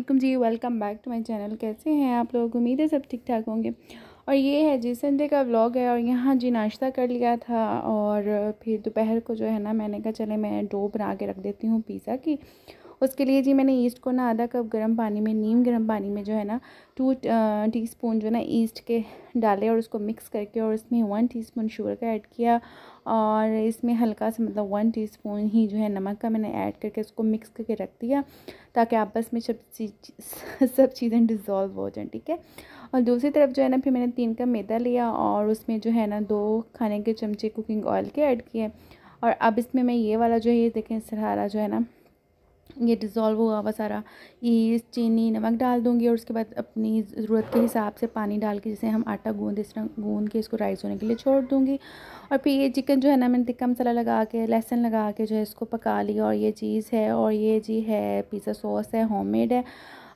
Aslam ji welcome back to my channel कैसे हैं आप लोग उम्मीद है सब ठीक ठाक होंगे और ये है जी संडे का व्लॉग है और यहाँ जी नाश्ता कर लिया था और फिर दोपहर को जो है ना मैंने कहा चले मैं डो बना के रख देती हूँ पिज़्ज़ा की उसके लिए जी मैंने ईस्ट को ना आधा कप गर्म पानी में नीम गर्म पानी में जो है ना टू टी स्पून जो है ना ईस्ट के डाले और उसको मिक्स करके और इसमें वन टी स्पून शुगर का ऐड किया और इसमें हल्का सा मतलब वन टी स्पून ही जो है नमक का मैंने ऐड करके उसको मिक्स करके रख दिया ताकि आपस में सब चीज सब चीज़ें डिज़ोल्व हो जाएं ठीक है और दूसरी तरफ जो है ना फिर मैंने तीन कप मैदा लिया और उसमें जो है ना दो खाने के चमचे कुकिंग ऑयल के ऐड किए और अब इसमें मैं ये वाला जो है ये देखें सहारा जो है ना ये डिज़ोल्व हुआ हुआ सारा ईस्ट चीनी नमक डाल दूंगी और उसके बाद अपनी ज़रूरत के हिसाब से पानी डाल के जैसे हम आटा गूँध इस तरह गूंद के इसको राइस होने के लिए छोड़ दूंगी और फिर ये चिकन जो है ना मैंने टिक्का मसाला लगा के लहसुन लगा के जो है इसको पका लिया और ये चीज़ है और ये जी है पिज़्ज़ा सॉस है होममेड है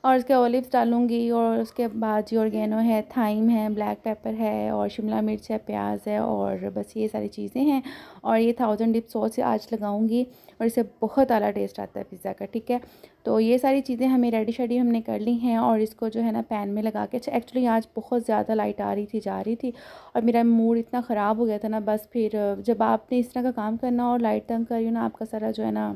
और उसके ऑलिव्स डालूँगी और उसके बाद जो ऑर्गेनो है थाइम है ब्लैक पेपर है और शिमला मिर्च है प्याज है और बस ये सारी चीज़ें हैं और ये थाउजेंड डिप सॉस आज लगाऊँगी और इससे बहुत अला टेस्ट आता है पिज़्ज़ा का ठीक है तो ये सारी चीज़ें हमें रेडी शेडी हमने कर ली हैं और इसको जो है ना पैन में लगा के अच्छा एक्चुअली आज बहुत ज़्यादा लाइट आ रही थी जा रही थी और मेरा मूड इतना ख़राब हो गया था ना बस फिर जब आपने इस तरह का काम करना और लाइट तंग करी ना आपका सारा जो है ना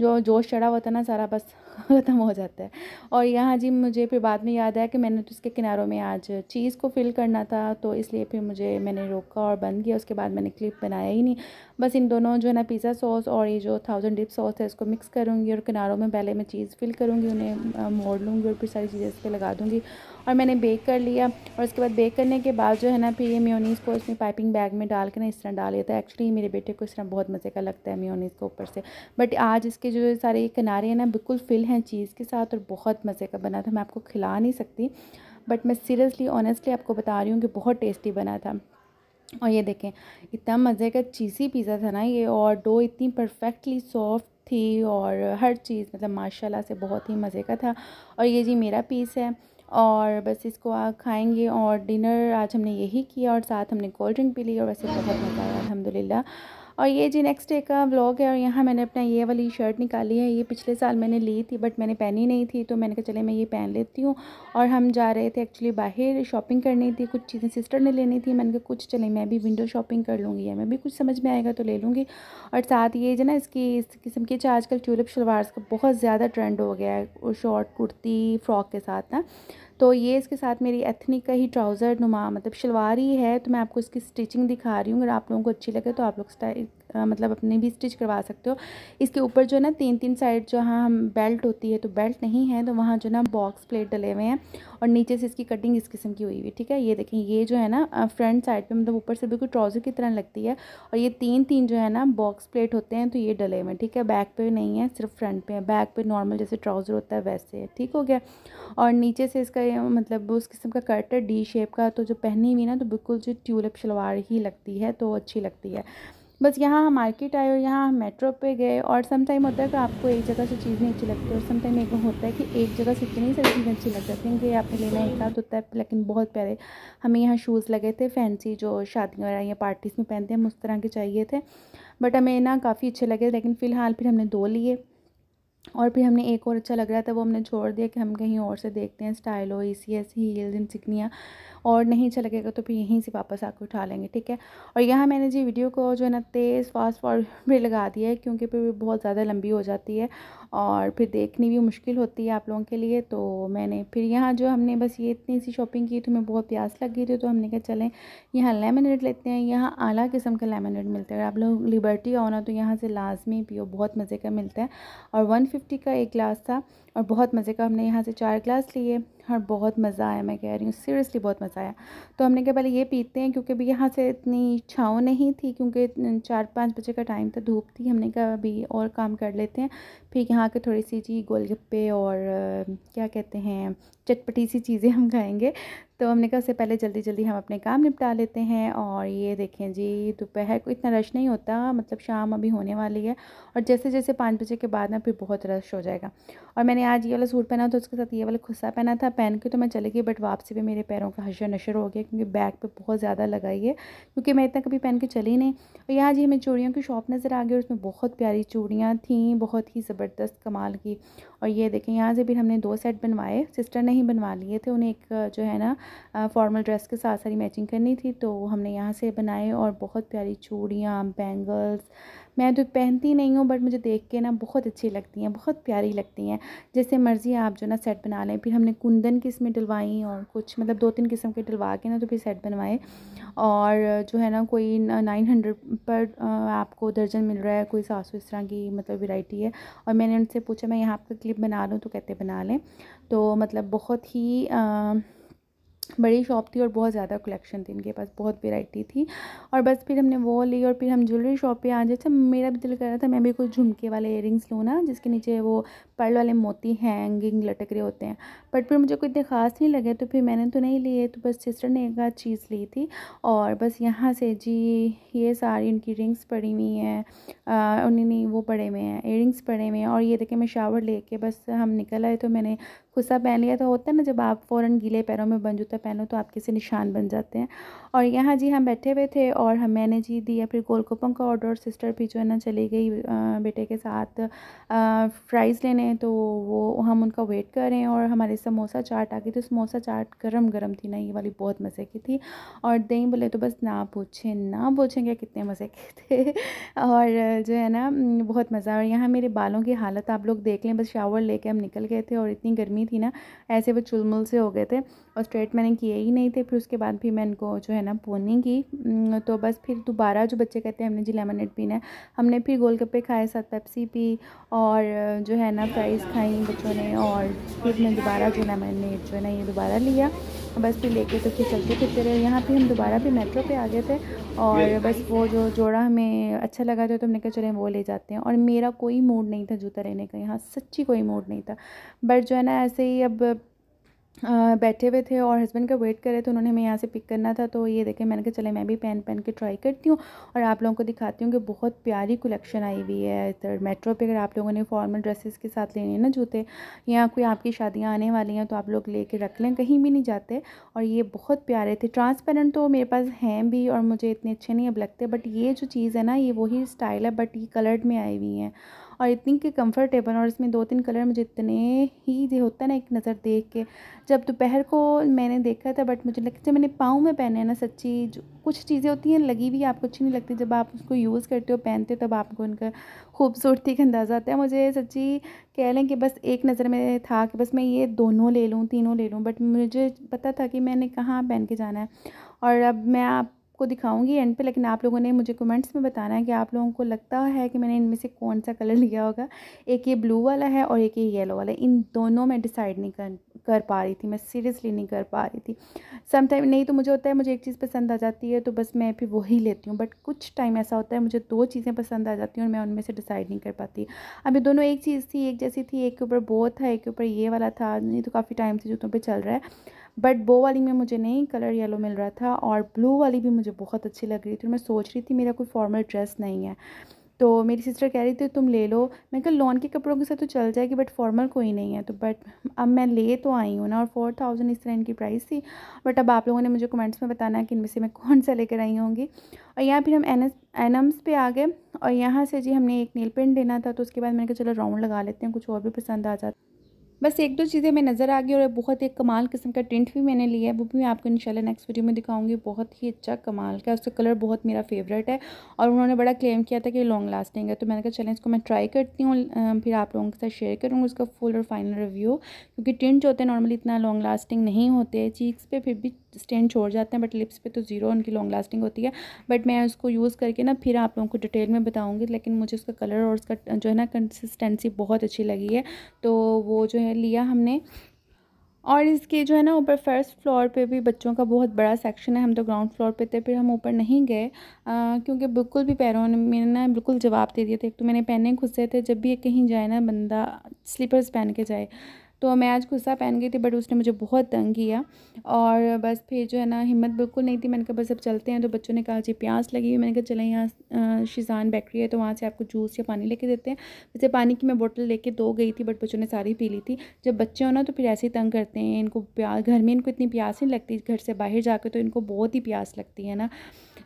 जो जोश चढ़ा हुआ था ना सारा बस ख़त्म हो जाता है और यहाँ जी मुझे फिर बाद में याद आया कि मैंने तो उसके किनारों में आज चीज़ को फिल करना था तो इसलिए फिर मुझे मैंने रोका और बंद किया उसके बाद मैंने क्लिप बनाया ही नहीं बस इन दोनों जो है ना पिज़्ज़ा सॉस और ये जो थाउजेंड डिप सॉस है इसको मिक्स करूँगी और किनारों में पहले मैं चीज़ फिल करूँगी उन्हें मोड़ लूँगी और फिर सारी चीज़ें इस पर लगा दूँगी और मैंने बेक कर लिया और उसके बाद बेक करने के बाद जो है ना फिर ये म्योनीस को इसमें पाइपिंग बैग में डाल के ना इस तरह डाल लेता है एक्चुअली मेरे बेटे को इस तरह बहुत मज़े का लगता है म्योनीस के ऊपर से बट आज इसके जो सारे किनारे हैं ना बिल्कुल फिल हैं चीज़ के साथ और बहुत मज़े का बना था मैं आपको खिला नहीं सकती बट मैं सीरियसली ऑनेस्टली आपको बता रही हूँ कि बहुत टेस्टी बना था और ये देखें इतना मज़े का चीज़ी पिज़्ज़ा था ना ये और डो इतनी परफेक्टली सॉफ्ट थी और हर चीज़ मतलब माशाल्लाह से बहुत ही मज़े का था और ये जी मेरा पीस है और बस इसको खाएंगे और डिनर आज हमने यही किया और साथ हमने कोल्ड ड्रिंक पी ली और वैसे बहुत मज़ा आया अलहमदिल्ला और ये जी नेक्स्ट डे का ब्लॉग है और यहाँ मैंने अपना ये वाली शर्ट निकाली है ये पिछले साल मैंने ली थी बट मैंने पहनी नहीं थी तो मैंने कहा चले मैं ये पहन लेती हूँ और हम जा रहे थे एक्चुअली बाहर शॉपिंग करनी थी कुछ चीज़ें सिस्टर ने लेनी थी मैंने कहा कुछ चले मैं भी विंडो शॉपिंग कर लूँगी या मैं भी कुछ समझ में आएगा तो ले लूँगी और साथ ये जो ना इसकी इस किस्म के आजकल ट्यूलिप शलवार्स का बहुत ज़्यादा ट्रेंड हो गया है शॉर्ट कुर्ती फ्रॉक के साथ ना तो ये इसके साथ मेरी एथनिक का ही ट्राउज़र नुमा मतलब शलवार ही है तो मैं आपको इसकी स्टिचिंग दिखा रही हूँ अगर आप लोगों को अच्छी लगे तो आप लोग स्टाइल आ, मतलब अपने भी स्टिच करवा सकते हो इसके ऊपर जो है ना तीन तीन साइड जो हाँ हम बेल्ट होती है तो बेल्ट नहीं है तो वहाँ जो ना बॉक्स प्लेट डले हुए हैं और नीचे से इसकी कटिंग इस किस्म की हुई हुई ठीक है ये देखें ये जो है ना फ्रंट साइड पर मतलब ऊपर से बिल्कुल ट्राउज़र की तरह लगती है और ये तीन तीन जो है ना बॉक्स प्लेट होते हैं तो ये डले हुए हैं ठीक है बैक पर नहीं है सिर्फ फ्रंट पर है बैक पर नॉर्मल जैसे ट्राउज़र होता है वैसे है ठीक हो गया और नीचे से इसका मतलब उस किस्म का कट है डी शेप का तो जो पहनी हुई ना तो बिल्कुल जो ट्यूलिप शलवार ही लगती है तो अच्छी लगती है बस यहाँ हम मार्केट आए और यहाँ हम मेट्रो पे गए और समटाइम होता है कि आपको एक जगह से चीज़ नहीं अच्छी लगती और समटाइम एक होता है कि एक जगह से इतनी सारी चीज़ें अच्छी लग जाती हैं कि आपने लेना एक साथ तो होता है लेकिन बहुत प्यारे हमें यहाँ शूज़ लगे थे फैंसी जो शादी वगैरह या पार्टीज़ में पहनते हैं हम उस तरह के चाहिए थे बट हमें ना काफ़ी अच्छे लगे लेकिन फ़िलहाल फिर हमने दो लिए और फिर हमने एक और अच्छा लग रहा था वो हमने छोड़ दिया कि हम कहीं और से देखते हैं स्टाइल ई सी एस हील इन सिकनिया और नहीं अच्छा लगेगा तो फिर यहीं से वापस आकर उठा लेंगे ठीक है और यहाँ मैंने जी वीडियो को जो है ना तेज़ फास्ट फॉरवर्ड भी लगा दिया है क्योंकि फिर बहुत ज़्यादा लंबी हो जाती है और फिर देखनी भी मुश्किल होती है आप लोगों के लिए तो मैंने फिर यहाँ जो हमने बस ये इतनी सी शॉपिंग की तो हमें बहुत प्यास लग गई थी तो हमने कहा चलें यहाँ लेमनेट लेते हैं यहाँ आला किस्म का लेमनेट मिलता है अगर आप लोग लिबर्टी आओ ना तो यहाँ से लाजमी पियो बहुत मज़े का मिलता है और वन फिफ्टी का एक ग्लास था और बहुत मज़े का हमने यहाँ से चार ग्लास लिए और बहुत मज़ा आया मैं कह रही हूँ सीरियसली बहुत मज़ा आया तो हमने कहा पहले ये पीते हैं क्योंकि अभी यहाँ से इतनी छाँव नहीं थी क्योंकि चार पाँच बजे का टाइम था धूप थी हमने कहा अभी और काम कर लेते हैं फिर यहाँ के थोड़ी सी जी गोलगप्पे और क्या कहते हैं चटपटी सी चीज़ें हम खाएँगे तो हमने कहा उससे पहले जल्दी जल्दी हम अपने काम निपटा लेते हैं और ये देखें जी दोपहर को इतना रश नहीं होता मतलब शाम अभी होने वाली है और जैसे जैसे पाँच बजे के बाद ना फिर बहुत रश हो जाएगा और मैंने आज ये वाला सूट पहना था उसके साथ ये वाला खुस्सा पहना था पहन के तो मैं चले गई बट वापसी पे मेरे पैरों का हशर नशर हो गया क्योंकि बैग पे बहुत ज़्यादा लगाई है क्योंकि मैं इतना कभी पहन के चली नहीं और यहाँ जी हमें चूड़ियों की शॉप नज़र आ गई और उसमें बहुत प्यारी चूड़ियाँ थीं बहुत ही ज़बरदस्त कमाल की और ये देखें यहाँ से भी हमने दो सेट बनवाए सिस्टर ने ही बनवा लिए थे उन्हें एक जो है ना फॉर्मल ड्रेस के साथ सारी मैचिंग करनी थी तो हमने यहाँ से बनाए और बहुत प्यारी चूड़ियाँ बैंगल्स मैं तो पहनती नहीं हूँ बट मुझे देख के ना बहुत अच्छी लगती हैं बहुत प्यारी लगती हैं जैसे मर्ज़ी आप जो ना सेट बना लें फिर हमने कुंदन की इसमें डलवाई और कुछ मतलब दो तीन किस्म के डलवा के ना तो फिर सेट बनवाए और जो है ना कोई नाइन हंड्रेड पर आपको दर्जन मिल रहा है कोई सात सौ इस तरह की मतलब वेराइटी है और मैंने उनसे पूछा मैं यहाँ पर क्लिप बना लूँ तो कहते बना लें तो मतलब बहुत ही आ, बड़ी शॉप थी और बहुत ज़्यादा कलेक्शन थी इनके पास बहुत वेराइटी थी और बस फिर हमने वो ली और फिर हम ज्वेलरी शॉप पे आ जाए अच्छा मेरा भी दिल कर रहा था मैं भी कुछ झुमके वाले एयरिंग्स लूँ ना जिसके नीचे वो पर्ल वाले मोती हैंगिंग लटक रहे होते हैं बट फिर मुझे कोई इतने ख़ास नहीं लगे तो फिर मैंने तो नहीं लिए तो बस सिस्टर ने एक चीज़ ली थी और बस यहाँ से जी ये सारी उनकी रिंग्स पड़ी हुई हैं उन्हें वो पड़े हुए हैं इयर पड़े हुए हैं और ये देखे मैं शावर लेके बस हम निकल आए तो मैंने खुसा पहन लिया तो होता है ना जब आप फ़ौर गीले पैरों में बन जूता पहनो तो आपके से निशान बन जाते हैं और यहाँ जी हम बैठे हुए थे और हम मैंने जी दिया फिर गोलगप्पों का ऑर्डर सिस्टर भी जो है ना चली गई बेटे के साथ फ्राइज़ लेने हैं तो वो हम उनका वेट कर रहे हैं और हमारे समोसा चाट आ गई तो समोसा चाट गरम गरम थी ना ये वाली बहुत मज़े की थी और दही बोले तो बस ना पूछें ना पूछें क्या कितने मज़े के थे और जो है ना बहुत मज़ा और यहाँ मेरे बालों की हालत आप लोग देख लें बस शावर ले हम निकल गए थे और इतनी गर्मी थी ना ऐसे वो चुलमुल से हो गए थे और स्ट्रेट मैंने किए ही नहीं थे फिर उसके बाद भी मैं इनको जो है ना पोनी की तो बस फिर दोबारा जो बच्चे कहते हैं हमने जी लेमन पीना है हमने फिर गोलगप्पे खाए साथ पेप्सी पी और जो है ना फ्राइज़ खाई बच्चों ने और फिर मैं दोबारा जो ना मैंने जो है ना ये दोबारा लिया बस फिर लेके तो फिर चलते फिरते रहे यहाँ पे हम दोबारा भी मेट्रो पे आ गए थे और बस वो जो जोड़ा हमें अच्छा लगा था तो हमने कहा चले वो ले जाते हैं और मेरा कोई मूड नहीं था जूता रहने का यहाँ सच्ची कोई मूड नहीं था बट जो है ना ऐसे ही अब बैठे हुए थे और हस्बैंड का वेट कर रहे थे उन्होंने हमें यहाँ से पिक करना था तो ये देखें मैंने कहा चले मैं भी पहन पहन के ट्राई करती हूँ और आप लोगों को दिखाती हूँ कि बहुत प्यारी कलेक्शन आई हुई है इधर मेट्रो पे अगर आप लोगों ने फॉर्मल ड्रेसेस के साथ लेने हैं ना जूते या कोई आपकी शादियाँ आने वाली हैं तो आप लोग ले कर रख लें कहीं भी नहीं जाते और ये बहुत प्यारे थे ट्रांसपेरेंट तो मेरे पास हैं भी और मुझे इतने अच्छे नहीं अब लगते बट ये जो चीज़ है ना ये वही स्टाइल है बट ये कलर्ड में आई हुई हैं और इतनी कि कम्फर्टेबल और इसमें दो तीन कलर मुझे इतने ही होता है ना एक नज़र देख के जब दोपहर को मैंने देखा था बट मुझे लगता है मैंने पाँव में पहने ना सच्ची जो कुछ चीज़ें होती हैं लगी हुई आपको अच्छी नहीं लगती जब आप उसको यूज़ करते हो पहनते हो तब आपको उनका खूबसूरती का अंदाज़ा आता है मुझे सच्ची कह लें कि बस एक नज़र में था कि बस मैं ये दोनों ले लूँ तीनों ले लूँ बट मुझे पता था कि मैंने कहाँ पहन के जाना है और अब मैं आप को दिखाऊंगी एंड पे लेकिन आप लोगों ने मुझे कमेंट्स में बताना है कि आप लोगों को लगता है कि मैंने इनमें से कौन सा कलर लिया होगा एक ये ब्लू वाला है और एक ये येलो वाला है इन दोनों में डिसाइड नहीं कर कर पा रही थी मैं सीरियसली नहीं कर पा रही थी समटाइम नहीं तो मुझे होता है मुझे एक चीज़ पसंद आ जाती है तो बस मैं फिर वही लेती हूँ बट कुछ टाइम ऐसा होता है मुझे दो चीज़ें पसंद आ जाती हैं और मैं उनमें से डिसाइड नहीं कर पाती अब ये दोनों एक चीज़ थी एक जैसी थी एक के ऊपर बो था एक के ऊपर ये वाला था नहीं तो काफ़ी टाइम से जूतों पर चल रहा है बट बो वाली में मुझे नहीं कलर येलो मिल रहा था और ब्लू वाली भी मुझे बहुत अच्छी लग रही थी मैं सोच रही थी मेरा कोई फॉर्मल ड्रेस नहीं है तो मेरी सिस्टर कह रही थी तुम ले लो मैं कहा लॉन के कपड़ों के साथ तो चल जाएगी बट फॉर्मल कोई नहीं है तो बट अब मैं ले तो आई हूँ ना और फोर थाउजेंड इस तरह इनकी प्राइस थी बट अब आप लोगों ने मुझे कमेंट्स में बताना है कि इनमें से मैं कौन सा लेकर आई होंगी और यहाँ फिर हम एन एनम्स पे आ गए और यहाँ से जी हमने एक नील पेंट लेना था तो उसके बाद मैंने कहा चलो राउंड लगा लेते हैं कुछ और भी पसंद आ जाता बस एक दो चीज़ें मैं नज़र आ गई और बहुत एक कमाल किस्म का टिंट भी मैंने लिया है वो भी मैं आपको इंशाल्लाह नेक्स्ट वीडियो में दिखाऊंगी बहुत ही अच्छा कमाल का उसका कलर बहुत मेरा फेवरेट है और उन्होंने बड़ा क्लेम किया था कि लॉन्ग लास्टिंग है तो मैंने कहा चलें इसको मैं ट्राई करती हूँ फिर आप लोगों के साथ शेयर करूँगी उसका फुल और फाइनल रिव्यू क्योंकि टिंट जो होते हैं नॉर्मली इतना लॉन्ग लास्टिंग नहीं होते चीक्स पर फिर भी स्टेन छोड़ जाते हैं बट लिप्स पे तो ज़ीरो उनकी लॉन्ग लास्टिंग होती है बट मैं उसको यूज़ करके ना फिर आप लोगों को डिटेल में बताऊँगी लेकिन मुझे उसका कलर और उसका जो है ना कंसिस्टेंसी बहुत अच्छी लगी है तो वो जो है लिया हमने और इसके जो है ना ऊपर फर्स्ट फ्लोर पे भी बच्चों का बहुत बड़ा सेक्शन है हम तो ग्राउंड फ्लोर पे थे फिर हम ऊपर नहीं गए क्योंकि बिल्कुल भी पैरों ने मैंने ना बिल्कुल जवाब दे दिया था एक तो मैंने पहने खुद से थे जब भी कहीं जाए ना बंदा स्लीपर्स पहन के जाए तो मैं आज गुस्सा पहन गई थी बट उसने मुझे बहुत तंग किया और बस फिर जो है ना हिम्मत बिल्कुल नहीं थी मैंने कहा बस अब चलते हैं तो बच्चों ने कहा जी प्यास लगी हुई मैंने कहा चले यहाँ शिजान बेकरी है तो वहाँ से आपको जूस या पानी लेके देते हैं वैसे पानी की मैं बोतल लेके दो गई थी बट बच्चों ने सारी पी ली थी जब बच्चे हो ना तो फिर ऐसे ही तंग करते हैं इनको प्यास घर में इनको इतनी प्यास नहीं लगती घर से बाहर जाकर तो इनको बहुत ही प्यास लगती है ना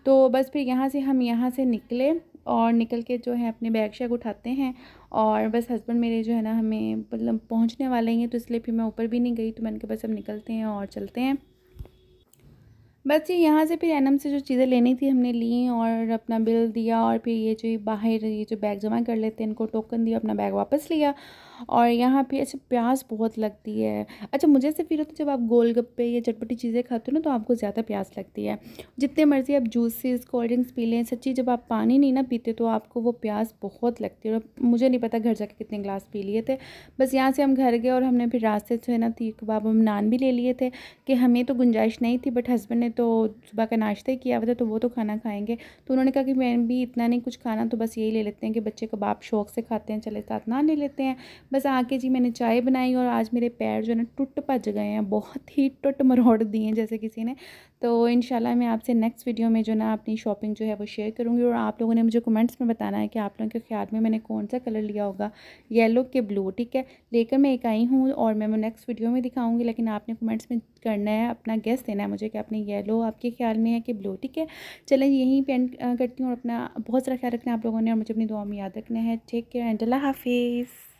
तो बस फिर यहाँ से हम यहाँ से निकले और निकल के जो है अपने बैग शैग उठाते हैं और बस हस्बैंड मेरे जो है ना हमें मतलब पहुँचने वाले ही हैं तो इसलिए फिर मैं ऊपर भी नहीं गई तो मैंने कहा बस अब निकलते हैं और चलते हैं बस ये यहाँ से फिर एनम से जो चीज़ें लेनी थी हमने ली और अपना बिल दिया और फिर ये जो बाहर ये जो बैग जमा कर लेते हैं इनको टोकन दिया अपना बैग वापस लिया और यहाँ पे अच्छा प्यास बहुत लगती है अच्छा मुझे से फील होता है जब आप गोलगप्पे या चटपटी चीज़ें खाते हो ना तो आपको ज़्यादा प्यास लगती है जितने मर्ज़ी आप जूसेस कोल्ड ड्रिंक्स पी लें सच्ची जब आप पानी नहीं ना पीते तो आपको वो प्यास बहुत लगती है और मुझे नहीं पता घर जाके कितने ग्लास पी लिए थे बस यहाँ से हम घर गए और हमने फिर रास्ते से ना थी तो कबाब हम नान भी ले लिए थे कि हमें तो गुंजाइश नहीं थी बट हस्बैंड ने तो सुबह का नाश्ता ही किया हुआ था तो वो तो खाना खाएंगे तो उन्होंने कहा कि मैं भी इतना नहीं कुछ खाना तो बस यही ले लेते हैं कि बच्चे कबाब शौक से खाते हैं चले साथ ना ले लेते हैं बस आके जी मैंने चाय बनाई और आज मेरे पैर जो है ना टुट भज गए हैं बहुत ही टुट मरोड़ दिए हैं जैसे किसी ने तो इन मैं आपसे नेक्स्ट वीडियो में जो ना अपनी शॉपिंग जो है वो शेयर करूँगी और आप लोगों ने मुझे कमेंट्स में बताना है कि आप लोगों के ख्याल में मैंने कौन सा कलर लिया होगा येलो के ब्लू ठीक है लेकर मैं एक आई हूँ और मैं नेक्स्ट वीडियो में दिखाऊँगी लेकिन आपने कमेंट्स में करना है अपना गेस्ट देना है मुझे कि आपने येलो येलो आपके ख्याल में है कि ब्लू ठीक है चलें यहीं पेंट करती हूँ और अपना बहुत सारा ख्याल रखना आप लोगों ने और मुझे अपनी दुआ में याद रखना है ठीक केयर एंड अल्लाह हाफिज़